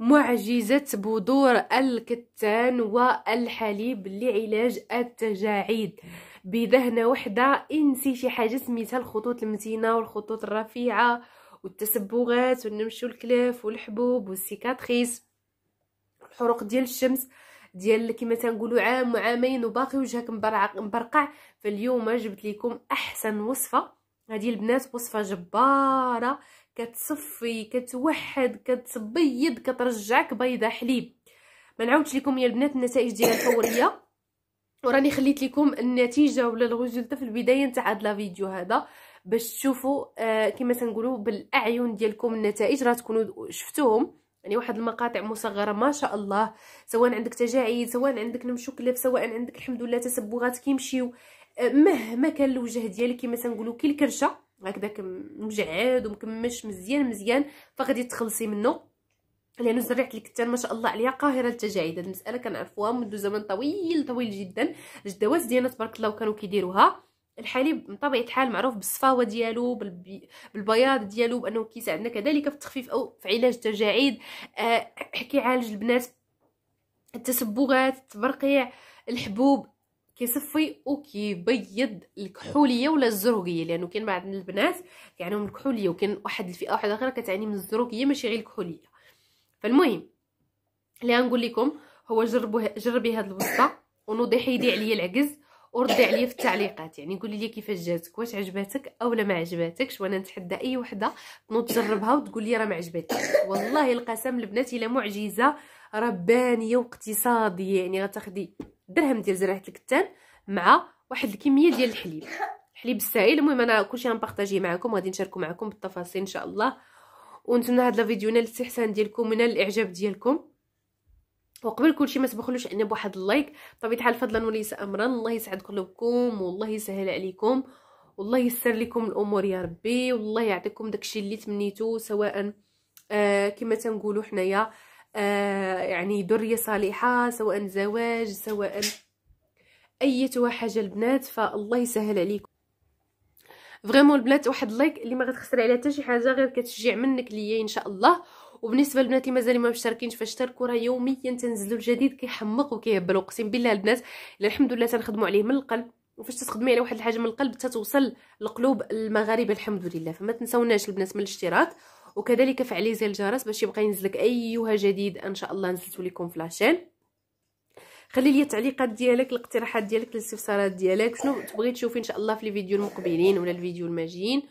معجزة بذور الكتان والحليب لعلاج التجاعيد بذهنة وحدة انسي شي حاجة سميتها الخطوط المتينة والخطوط الرفيعة والتسبغات والنمش والكلاف والحبوب والسيكاتريس الحروق ديال الشمس ديال كما تنقولوا عام وعامين وباقي وجهك مبرقع فاليوم جبت لكم احسن وصفه هذه البنات وصفه جباره كتصفي كتوحد كتبيض كترجعك بيضه حليب ما نعاودش لكم يا البنات النتائج ديال الفوريه وراني خليت لكم النتيجه ولا الريزلت في البدايه نتاع هاد الفيديو هذا باش تشوفوا آه كما تنقولوا بالاعين ديالكم النتائج راه تكونوا شفتوهم يعني واحد المقاطع مصغره ما شاء الله سواء عندك تجاعيد سواء عندك نمشو كلاب سواء عندك الحمد لله تسبغات كيمشيو آه، مهما كان الوجه ديالك كما تنقولوا كي الكرشه هكذاك مجعد ومكمش مزيان مزيان فغادي تخلصي منه لانه زريعه الكتان ما شاء الله عليها قاهره التجاعيد هاد المساله كنعرفوها منذ زمن طويل طويل جدا الجدوات ديالنا تبارك الله وكانوا كيديروها الحليب من طبيعه الحال معروف بالصفاوه ديالو بالبياض ديالو بانه كيساعدنا كذلك في التخفيف او في علاج التجاعيد آه كيعالج البنات التسبغات التبرقيع الحبوب كيصفي وكيبيض الكحوليه ولا الزرهقيه لانه كاين بعض البنات كيعانيو من الكحوليه وكاين واحد الفئه واحده اخرى كتعاني من الزرهقيه ماشي غير الكحوليه فالمهم اللي غنقول لكم هو جربوه جربي هاد الوصفه ونوضي حيدي عليا العجز وردي عليا في التعليقات يعني قولي لي كيفاش جاتك واش عجباتك اولا ما عجباتكش وانا نتحدى اي وحده تنوض تجربها وتقول لي راه ما عجباتنيش والله القسم البنات الا معجزه ربانيه واقتصاديه يعني غتاخدي درهم ديال زراعه الكتان مع واحد الكميه ديال الحليب الحليب السائل المهم انا كلشي غنبارطاجيه معكم وغادي نشاركو معكم بالتفاصيل ان شاء الله ونتمنى هاد الفيديو نال الاستحسان ديالكم ونال الاعجاب ديالكم وقبل كلشي ما تبخلوش علينا بواحد اللايك بطبيعه الحال فضلا وليس امرا الله يسعد قلوبكم والله يسهل عليكم والله يسر لكم الامور يا ربي والله يعطيكم داكشي اللي تمنيتو سواء آه كما تنقولوا حنايا آه، يعني درية صالحة سواء زواج سواء أي حاجة البنات فالله يسهل عليكم فريمون البنات واحد لايك اللي ما غتخسر عليها حتى شي حاجه غير كتشجع منك ليا ان شاء الله وبالنسبه للبنات اللي مازال ما مشتركينش فاشتركوا راه يوميا تنزلوا الجديد كيحمق وكيهبل اقسم بالله البنات الحمد لله تنخدموا عليه من القلب وفاش تخدمي على واحد الحاجه من القلب تتوصل لقلوب المغاربه الحمد لله فما تنساوناش البنات من الاشتراك وكذلك فعلي زر الجرس باش يبقى ينزلك اي جديد ان شاء الله نزلت لكم في لاشين خلي لي التعليقات ديالك الاقتراحات ديالك الاستفسارات ديالك شنو تبغي تشوفي ان شاء الله في الفيديو المقبلين ولا الفيديو الماجيين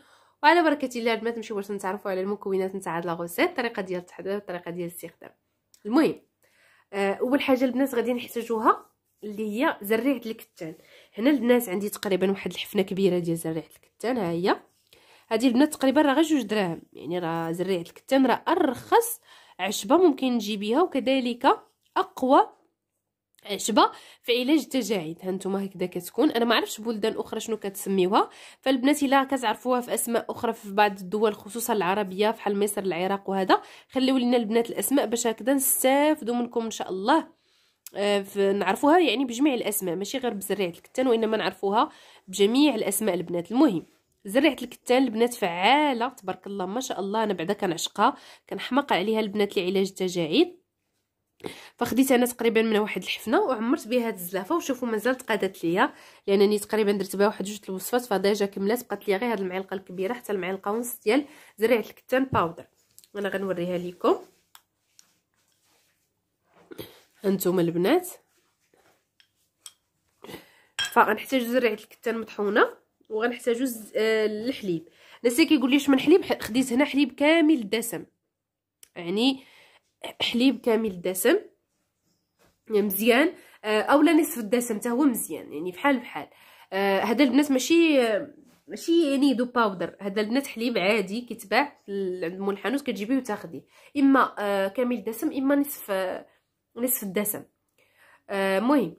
وعلى بركه الله البنات نمشيو باش نتعرفوا على المكونات نتاع هاد لاغوسيت الطريقه ديال التحضير الطريقه ديال الاستخدام المهم آه، اول حاجه البنات غادي نحتاجوها اللي هي زريعه الكتان هنا البنات عندي تقريبا واحد الحفنه كبيره ديال زريعه الكتان ها هي هذه البنات تقريبا راه غير جوج دراهم يعني راه زريعه الكتان راه ارخص عشبه ممكن نجيبيها وكذلك اقوى عشبه في علاج التجاعيد هانتوما هكذا كتكون انا ما عرفتش بلدان اخرى شنو كتسميوها فالبنات الا كتعرفوها في اسماء اخرى في بعض الدول خصوصا العربيه بحال مصر العراق وهذا خليو لنا البنات الاسماء باش هكذا نستافدوا منكم ان شاء الله آه، نعرفوها يعني بجميع الاسماء ماشي غير بزريعه الكتان وانما نعرفوها بجميع الاسماء البنات المهم زريعه الكتان البنات فعاله تبارك الله ما شاء الله انا بعدا كنعشقها كنحماق عليها البنات لعلاج التجاعيد فخديت انا تقريبا من واحد الحفنه وعمرت بها هاد الزلافه وشوفوا مازال تقادات ليا لانني تقريبا درت بها واحد جوج الوصفات فديجا كملات بقات ليا غير هاد المعلقه الكبيره حتى المعلقه ونص ديال زريعه الكتان باودر انا غنوريها لكم هانتوما البنات فغنحتاج زريعه الكتان مطحونه وغنحتاجو آه، الحليب نسي كيقول ليش من حليب خديت هنا حليب كامل الدسم يعني حليب كامل الدسم يعني مزيان آه، اولا نصف الدسم حتى هو مزيان يعني بحال بحال آه، هذا البنات ماشي ماشي يعني دو باودر هذا البنات حليب عادي كيتباع عند مول الحانوت كتجيبيه وتاخديه اما آه كامل الدسم اما نصف نصف الدسم المهم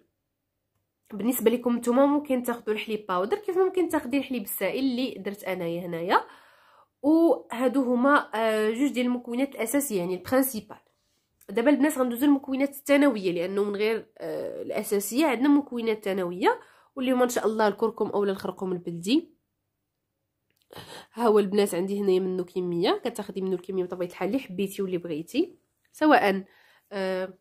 بالنسبه لكم نتوما ممكن تاخذوا الحليب باودر كيف ممكن تاخدي الحليب السائل اللي درت انايا هنايا وهادو هما آه، جوج ديال المكونات الاساسيه يعني البرينسيبال دابا البنات غندوزو المكونات الثانويه لانه من غير آه، الاساسيه عندنا مكونات ثانويه واللي هما ان شاء الله الكركم اولا الخرقوم البلدي ها هو البنات عندي هنايا منه كميه كتاخدي منه الكميه بطبيعه الحال اللي حبيتي واللي بغيتي سواء آه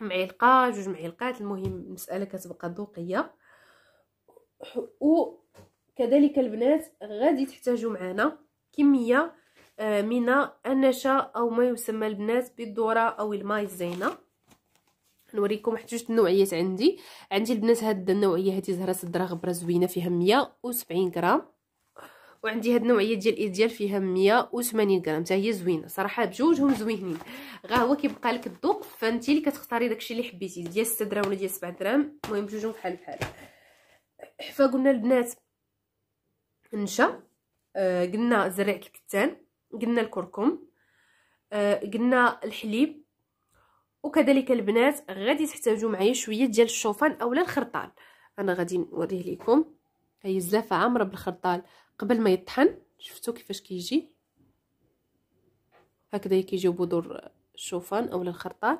معلقه جوج معلقات المهم المساله كتبقى ذوقيه وكذلك البنات غادي تحتاجوا معنا كميه آه، من النشا او ما يسمى البنات بالذره او الماء الزينه نوريكم حتى جوج النوعيات عندي عندي البنات هاد النوعيه هادي زهره الدراغ غبره زوينه فيها 170 غرام وعندي هاد النوعيه ديال ايديال فيها 180 غرام حتى هي زوينه صراحه بجوجهم زوينين غا هو كيبقى لك الذوق فانت اللي كتختاري داكشي اللي حبيتي ديال 6 دراهم ولا ديال 7 دراهم المهم بجوجهم بحال بحال فقلنا البنات نشا آه قلنا زريعه الكتان قلنا الكركم آه قلنا الحليب وكذلك البنات غادي تحتاجوا معايا شويه ديال الشوفان اولا الخرطال انا غادي نوريه لكم هي الزلافه عامره بالخرطال قبل ما يطحن شفتوا كيفاش كيجي هكذا كيجيو بذور الشوفان اولا الخرطال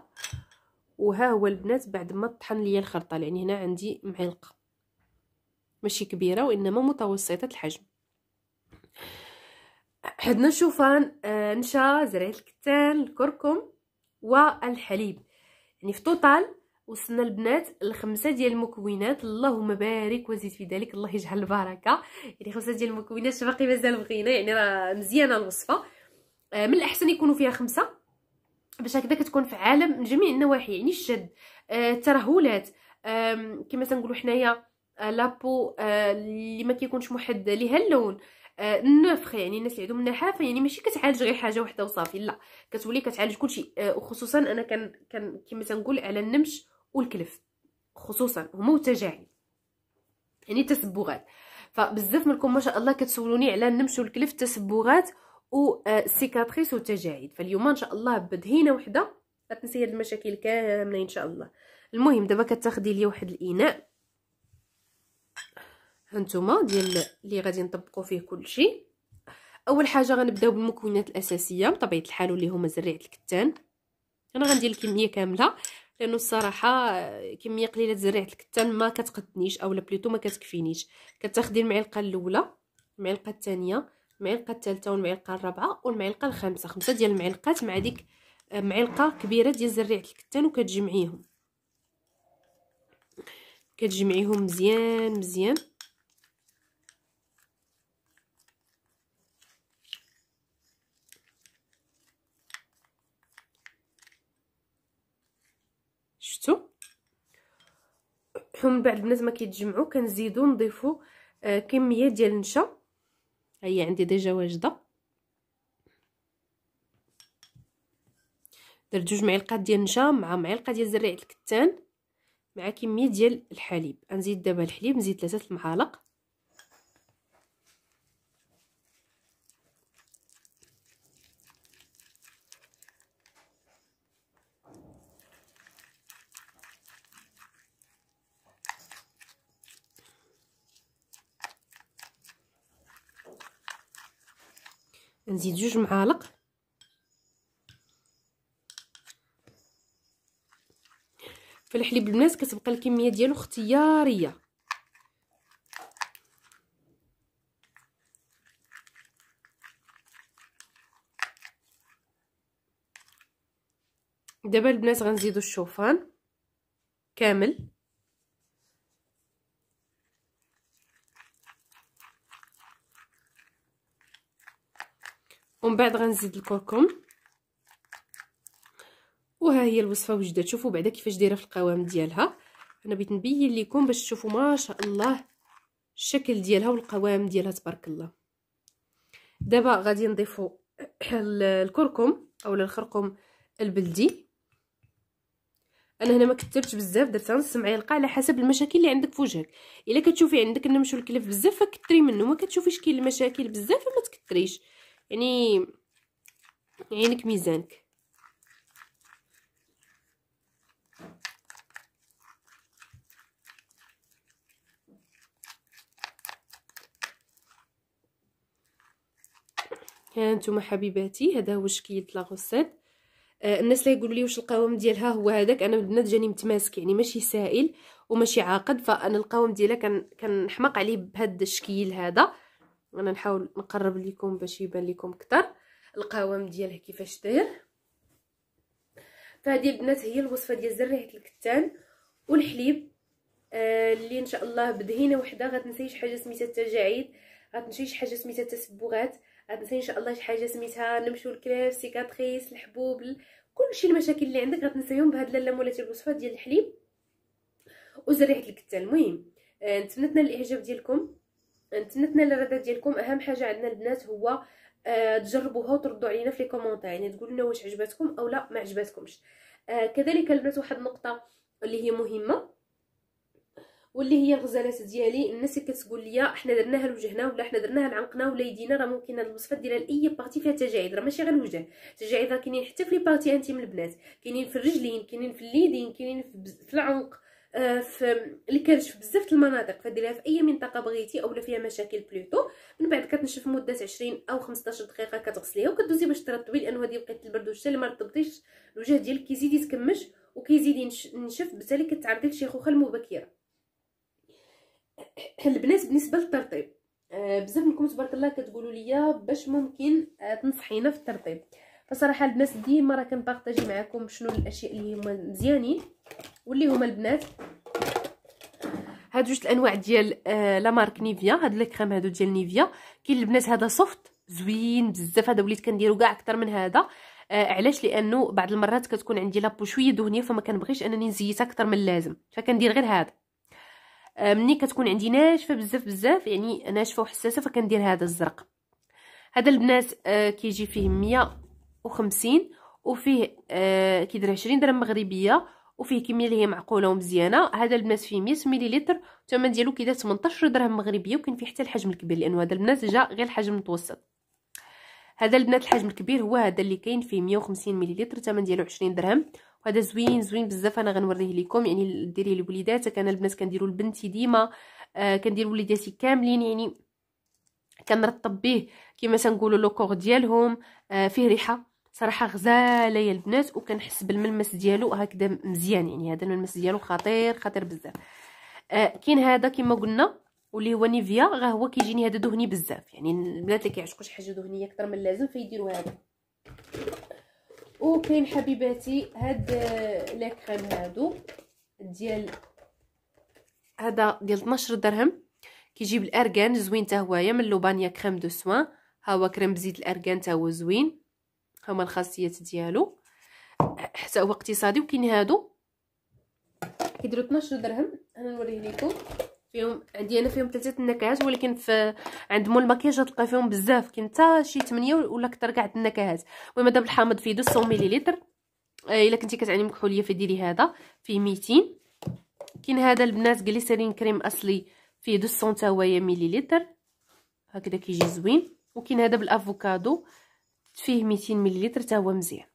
وها هو البنات بعد ما طحن ليا الخرطال يعني هنا عندي معلقه ماشي كبيره وانما متوسطه الحجم حدنا الشوفان آه نشا زرع الكتان الكركم والحليب يعني في توتال وصلنا البنات لخمسه ديال المكونات اللهم بارك وزيد في ذلك الله يجعل البركه يعني خمسه ديال المكونات باقي مازال بغينا يعني راه مزيانه الوصفه آه، من الاحسن يكونوا فيها خمسه باش هكذا كتكون عالم من جميع النواحي يعني الشد آه، الترهلات كما تنقولوا حنايا آه، لابو اللي ما كيكونش محد ليها اللون النفخ يعني الناس اللي عندهم النحافه يعني ماشي كتعالج غير حاجه وحده وصافي لا كتولي كتعالج كلشي وخصوصا انا كان كان كما تنقول على النمش والكلف خصوصا هما التجاعيد يعني تسبغات فبزاف منكم ما شاء الله كتسولوني على نمشوا الكلف تسبغات والسيكاتريس آه، وتجاعيد فاليوم ان شاء الله بدهينه وحده غتنسي هاد المشاكل كامله ان شاء الله المهم دابا كتاخدي لي واحد الاناء هانتوما ديال اللي غادي نطبقوا فيه كلشي اول حاجه غنبداو بالمكونات الاساسيه بطبيعه الحال اللي هما زريعه الكتان انا غندير الكميه كامله لانه الصراحه كميه قليله زريعه الكتان ما كتقدنيش اولا بليتو ما كتكفينيش كتاخدي المعلقه الاولى المعلقه الثانيه المعلقه الثالثه والمعلقه الرابعه والمعلقه الخامسه خمسه ديال المعلقات مع ديك آه، معلقه كبيره ديال زريعه الكتان وكتجمعيهم كتجمعيهم مزيان مزيان شفتوا ومن بعد البنات ما كيتجمعوا كنزيدوا نضيفوا آه، كميه ديال النشا هي عندي ديجا واجده درت جوج معلقات ديال النشا مع معلقه ديال زريعه الكتان مع كميه ديال الحليب غنزيد دابا الحليب نزيد ثلاثه المعالق نزيد جوج معالق فالحليب البنات كتبقى الكميه ديالو اختياريه دابا البنات غنزيدو الشوفان كامل ومن بعد غنزيد الكركم وها هي الوصفه وجده شوفوا بعدا كيفاش دايره في القوام ديالها انا بغيت نبين لكم باش تشوفوا ما شاء الله الشكل ديالها والقوام ديالها تبارك الله دابا غادي نضيفوا الكركم اولا الخرقوم البلدي انا هنا ما كثرتش بزاف درت نص معلقه على حسب المشاكل اللي عندك في وجهك الا كتشوفي عندك النمش والكلف بزاف فكثري منه ما كتشوفيش كاين المشاكل بزاف فما تكثريش يعني عينك ميزانك هانتوما حبيباتي هذا هو الشكل لا غوسيت آه الناس اللي يقولوا لي واش القوام ديالها هو هذاك انا البنات جاني متماسك يعني ماشي سائل وماشي عاقد فانا القوام ديالها كنحماق عليه بهذا الشكل هذا انا نحاول نقرب لكم باش يبان لكم اكثر القوام ديالها كيفاش داير فهذه البنات هي الوصفه ديال زريعه الكتان والحليب آه اللي ان شاء الله بدهينه وحده غتنسيش شي حاجه سميتها التجاعيد غتنسيش شي حاجه سميتها التسبغات غتنسي ان شاء الله شي حاجه سميتها نمشيو الكراف سيكاتريس الحبوب كلشي المشاكل اللي عندك غتنسيهم بهاد لاله مولاتي الوصفه ديال الحليب وزريعه الكتان المهم آه نتمنى الاعجاب ديالكم نتمنى الردات ديالكم اهم حاجه عندنا البنات هو آه، تجربوها وتردوا علينا في لي كومونتير يعني تقولوا لنا واش عجبتكم او لا ما عجبتكمش آه، كذلك البنات واحد النقطه اللي هي مهمه واللي هي الغزالات ديالي الناس اللي كتقول لي حنا درناها لوجهنا ولا حنا درناها لعنقنا ولا يدينا راه ممكن هاد الوصفه ديرها لاي بارتي فيها تجاعيد راه ماشي غير الوجه التجاعيد راه كاينين حتى في لي بارتي انتيم البنات كاينين في الرجلين كاينين في اليدين كاينين في العنق آه، في اللي كنشف بزاف المناطق فديريها في اي منطقه بغيتي اولا فيها مشاكل بلوتو من بعد كتنشف مده 20 او 15 دقيقه كتغسليها وكدوزي باش ترطبي لانه هذه بقيت البرد والشتا ما رطبتيش الوجه ديالك كيزيد يتكمش وكيزيد ينشف بالتالي كتعرضي لشيخوخه المبكره البنات بالنسبه للترطيب آه، بزاف منكم تبارك الله كتقولوا لي باش ممكن آه، تنصحينا في الترطيب فصراحه البنات ديما راه كنبارطاجي معكم شنو الاشياء اللي هما مزيانين واللي هما البنات هاد جوج الانواع ديال لا مارك نيفيا هاد لي كريم هادو ديال نيفيا كاين البنات هذا سوفت زوين بزاف هذا وليت كنديرو كاع اكثر من هذا آه علاش لانه بعض المرات كتكون عندي لابو شويه دهنيه فما كنبغيش انني نزيتها اكثر من اللازم فكندير غير هذا آه مني كتكون عندي ناشفه بزاف بزاف يعني ناشفه وحساسه فكندير هذا الزرق هذا البنات آه كيجي فيه 150 وفيه آه كيدير 20 درهم مغربيه وفيه كميه اللي هي معقوله ومزيانه هذا البنات فيه 100 مليلتر الثمن ديالو كيدار 18 درهم مغربيه وكاين فيه حتى الحجم الكبير لانه هذا البنات جا غير الحجم المتوسط هذا البنات الحجم الكبير هو هذا اللي كاين فيه 150 مليلتر الثمن ديالو 20 درهم وهذا زوين زوين بزاف انا غنوريه لكم يعني ديريه لوليداتك انا البنات كنديرو لبنتي ديما آه كندير وليداتي كاملين يعني كنرطب به كما تنقولوا لوكور ديالهم آه فيه ريحه صراحه غزاله يا البنات وكنحس بالملمس ديالو هكذا مزيان يعني هذا الملمس ديالو خطير خطير بزاف آه كاين هذا كما قلنا واللي هو نيفيا غا هو كيجيني هذا دهني بزاف يعني البنات اللي كيعشقوا شي حاجه دهنيه اكثر من اللازم فيديروا هذا وكاين حبيباتي هاد آه، لي كريم هادو ديال هذا ديال 12 درهم كيجيب الارغان زوين حتى هويا من لوبانيا كريم دو سوان ها هو كريم بزيت الارغان حتى هو زوين هما الخاصيات ديالو حتى هو اقتصادي هادو كيديروا 12 درهم انا نوريه لكم فيهم عندي انا فيهم ثلاثه النكهات ولكن في عند مول المكياج تلقى فيهم بزاف كاين حتى شي 8 ولا اكثر كاع النكهات المهم هذا بالحامض فيه 200 مليلتر آه، الا كنتي كتعاني من كحوليه فديري هذا فيه 200 كاين هذا البنات جليسرين كريم اصلي فيه 200 حتى مليلتر هكذا كيجي زوين وكاين هذا بالافوكادو فيه 200 مليلتر حتى هو مزيان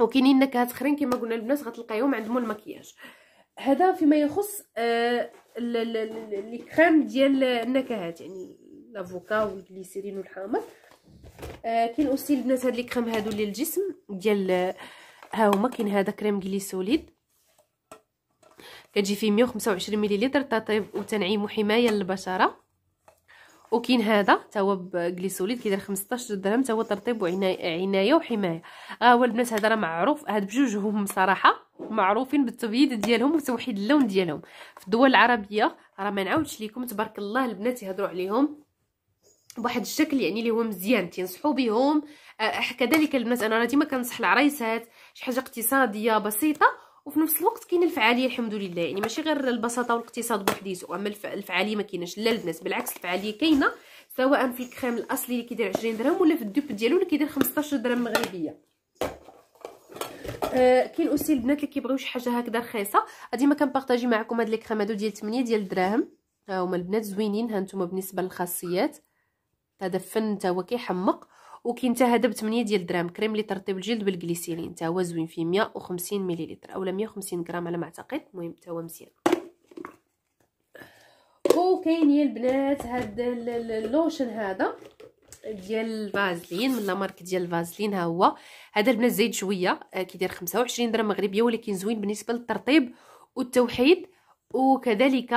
وكاينين نكهات اخرين كما قلنا البنات غتلقايهم عند مول المكياج هذا فيما يخص آه، لي كريم ديال النكهات يعني لافوكا والجليسيرين والحامض آه كاين اوسي البنات هاد لي كريم هادو للجسم الجسم ديال آه، ها هما كاين هذا كريم جليسوليد كتجي فيه 125 مليلتر تطيب وتنعيم وحمايه للبشره وكاين هذا تا هو بكليسوليد كيدير 15 درهم تا هو ترطيب وعنايه وحمايه ها آه، هو البنات هذا راه معروف هاد بجوجهم صراحه معروفين بالتبييض ديالهم وتوحيد اللون ديالهم في الدول العربيه راه ما نعاودش ليكم تبارك الله البنات يهضروا عليهم بواحد الشكل يعني اللي هو مزيان تنصحوا بهم آه، كذلك البنات انا ديما كنصح العرايسات شي حاجه اقتصاديه بسيطه وفي نفس الوقت كاينه الفعاليه الحمد لله يعني ماشي غير البساطه والاقتصاد بوحديتو اما الفعاليه ما كايناش لا البنات بالعكس الفعاليه كاينه سواء في الكريم الاصلي اللي كيدير 20 درهم ولا في الدوب ديالو اللي كيدير 15 درهم مغربيه آه كاين اوسي البنات اللي كيبغيو شي حاجه هكذا رخيصه ديما كنبارطاجي معكم هاد لي كريم هادو ديال 8 ديال الدراهم ها هما البنات زوينين ها نتوما بالنسبه للخاصيات هذا فن حتى هو كيحمق وكاين حتى هذا ب 8 ديال الدراهم كريم لترطيب الجلد بالجليسيرين حتى هو زوين فيه 150 مليلتر اولا 150 غرام على ما اعتقد المهم حتى هو مزيان وكاين يا البنات هذا اللوشن هذا ديال الفازلين من لامارك ديال الفازلين ها هو هذا البنات زايد شويه آه، كيدير 25 درهم مغربيه ولكن زوين بالنسبه للترطيب والتوحيد وكذلك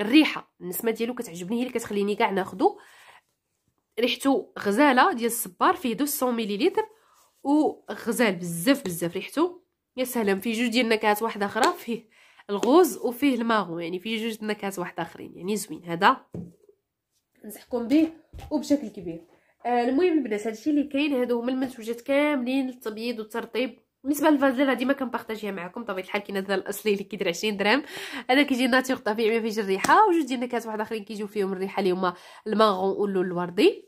الريحه النسمه ديالو كتعجبني هي اللي كتخليني كاع ناخذه ريحته غزاله ديال الصبار فيه 200 مليليتر وغزال بزاف بزاف ريحته يا سلام فيه جوج ديال النكهات واحده اخرى فيه الغوز وفيه الماغو يعني فيه جوج النكهات واحد اخرين يعني زوين هذا نصحكم به وبشكل كبير آه المهم البنات هادشي اللي كاين هادو هما المنتوجات كاملين للتبييض والترطيب بالنسبه هذه ما كنبارطاجيها معكم بطبيعه الحال كينزل الاصلي اللي كيدير 20 درهم هذا كيجي ناتور طبيعي ما فيهش الريحه وجوج ديال النكهات واحد اخرين كيجيو فيهم الريحه اللي هما المانغون واللون الوردي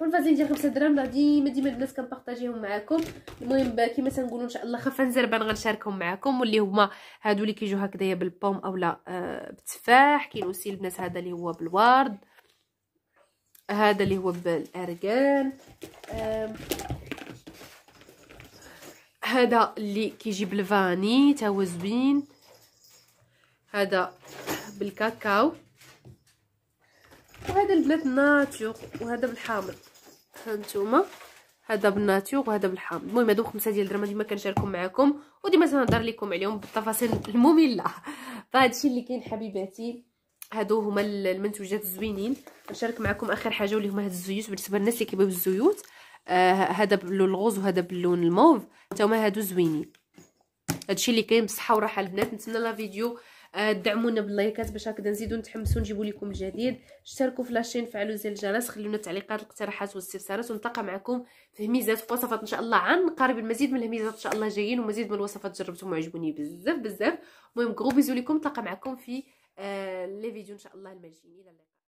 والفازلين ديال 5 درهم راه ديما ديما الناس كنبارطاجيهم معكم المهم كما تنقولوا ان شاء الله خفا زربان غنشاركهم معكم واللي هما هادو اللي كيجيو هكذايا بالبوم اولا آه بالتفاح كاين اوسي البنات هذا اللي هو بالورد هذا اللي هو بالارغان هذا اللي كيجي بالفاني تا هو زوين هذا بالكاكاو وهذا البنات ناتيغ وهذا بالحامض هانتوما هذا بالناتيغ وهذا بالحامض المهم هادو خمسة ديال الدرهم ديما كنشاركهم معكم وديما تنهضر لكم عليهم بالتفاصيل المملة فهادشي اللي كاين حبيباتي هادو هما المنتوجات الزوينين نشارك معكم اخر حاجه واللي هما هاد الزيوت بالنسبه للناس اللي كيبغيو الزيوت آه، هذا باللون الغوز وهذا باللون الموف حتى هما هادو زوينين هادشي اللي كاين بصحه وراحه البنات نتمنى لا فيديو آه، دعمونا باللايكات باش هكذا نزيدو نتحمسو نجيبو لكم الجديد اشتركوا في لاشين فعلوا زر الجرس خليونا التعليقات الاقتراحات والاستفسارات ونتلاقى معكم في هميزات وصفات ان شاء الله عن قريب المزيد من الهميزات ان شاء الله جايين ومزيد من الوصفات جربتهم وعجبوني بزاف بزاف المهم كغو بيزو لكم نتلاقى معكم في آه لي فيديو ان شاء الله المجيين الى اللقاء